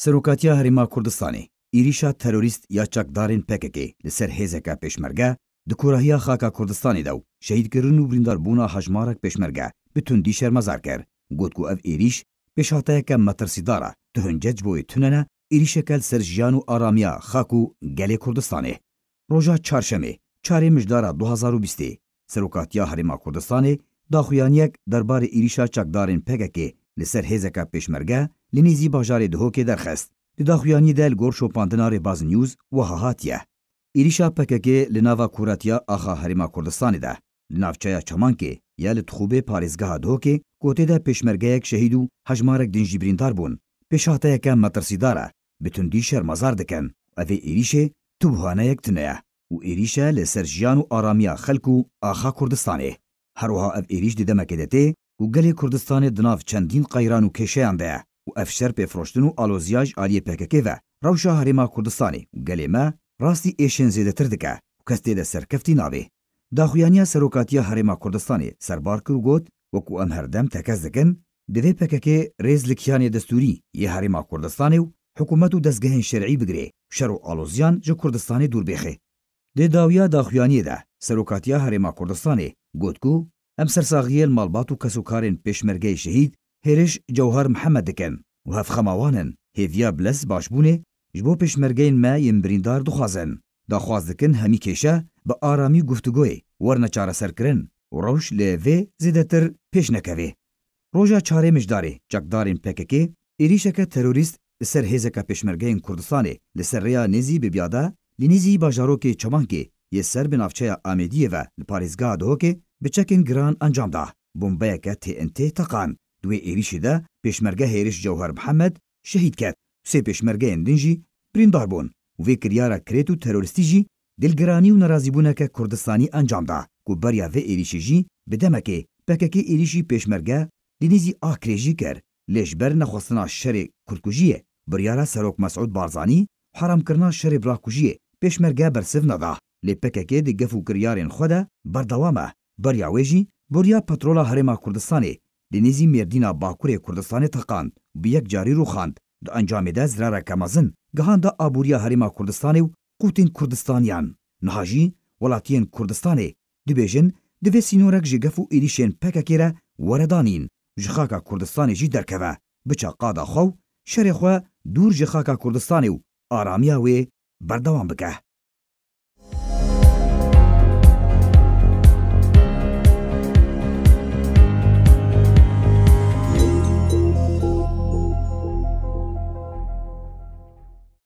Serokatya Harima Kurdistanê êrişa terorîst ya çekdarên PKK li ser hêzeka pêşmerge di Kurahiya Xaka Kurdistanê de şehîdkirin û birîndarbûna hejmarek pêşmerge bi tundî şermezar ker, got ku ev êrîş pêşhateyeke metirsîdar e tu hincecboyê tunene êrîşeke li ser jiyan û aramiya xak û gelê Kurdistanê. Roja çarşemê çarê mijdara 2020 Serokatiya Herêma Kurdistanê daxuyaniyek derbarê êrîşa çekdarên PKK li ser hêzeka pêşmerge لنیزی باجارê dihokê derxist. Di daxuyanî de gor şopandina Rêbaz News wiha hatiye. Êrişa pekekê li nava Kuratiya axa Herêma Kurdistanê de li navçeya Çamankê ya li tixûbê parêzgeha dihokê gotê de pêşmergeyek şehîd û hejmarek din jî birîndar bûn. Pêşhateyeke metirsîdar e bi tundî şermezar dikin. Evê êrişê tu buhaneyek tune ye û êrîşe li ser jiyan û aramiya xelk û axa Kurdistanê. Heroha ev êrîş di demeke de tê û gelê Kurdistanê di nav çendîn qayran û kêşeyan de ye. و ئەفشەر پێفرۆشتن و ئالۆزیاژ ئالیە پێکەکەوە ڕەوشە هەرێما کوردستانی و گەلێمە ڕاستی ئێشێن زێدەتر دکە و کەس تێدە سەرکەفتی نابێ داخوایانە سەرۆکاتیە هەرێما کوردستانی سەربار کرد گوت وەکو ئەم هەردەم تەکەس دەکەن دەوێ پەکەکێ ڕێز لە کیانێ دەستوری یە هەرێما کوردستانی و حکوومەت و دەستگەهێن شەرعی بگرێ شەر و ئالۆزیان ژە کوردستانی دووربێخێ دێداویا داخوایانیەدا سەرۆکاتیا هەرێما کوردستانی گوتکو ئەم سەرساغیە ماڵبات و کەسوکارێن پێشمەرگەی شەهید هرش جوهر محمد دکن و هف خماوانن هیویا بلس باشبونه جبو مرگین ما یم بریندار دخوازن دخواز دکن همی کشه با آرامی گفتگوی ورن چاره سر کرن و روش لیوه زیده تر پیش نکوه. روشا چاره مجداره جاکدارین پککی ایریشک تروریست سر لسر هزکا مرگین کردستانه لسر ریا نزی ببیاده لنزی باجاروکی چمانکی یه سر بنافچه آمیدیه و لپارزگاه دهوکی بچکن گران انجام ده. بمبیکه تی انتی تقان دوێ ئێریشیدا پێشمەرگە هێرش جەوهر محەممەد شەهید کرد سێ پێشمەرگەیان دنجی بریندار بوون وێ کریارە کرێت و تەرۆریستیژی دلگرانی و نەرازیبوونەکە کوردستانی ئەنجامدا و بەریا vê êrişîjî bi demekê pekekê êrişî pêşmerge li nêzî akrêjî ker lêjber nexwestina şerê kurkujiyê biryara serok Mesud Barzanî heramkirina şerê birakujiyê pêşmerge bersiv neda lê pekekê di gef û kiryarên xwe de berdewam e berya wê jî boriya petrola Herêma Kurdistanê Denizî Mêrdîna Bakurê Kurdistanê teqand bi yek carî rûxand di encamê de zirareke mezin gihanda aboriya Herêma Kurdistanê û Qutên Kurdistaniyan. Niha jî welatiyên Kurdistanê dibêjin divê sînorek ji gef û êrişên pekekê re weredanîn ji xaka Kurdistanê jî derkeve biça qada xew şerê xwe dûr ji xaka Kurdistanê û aramiya wê berdewan bike.